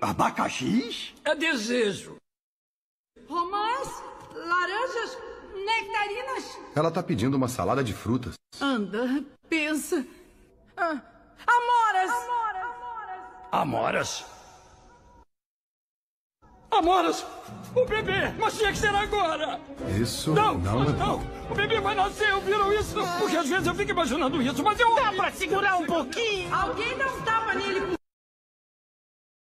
Abacaxis? É desejo. Romãs, laranjas, nectarinas. Ela tá pedindo uma salada de frutas. Anda, pensa. Ah, amoras. Amoras. Amoras? Amoras! O bebê! Mas tinha que ser agora! Isso não, não é... não! O bebê vai nascer, ouviram isso? Ah. Porque às vezes eu fico imaginando isso, mas eu... Dá pra segurar um pouquinho? Alguém dá um tapa nele com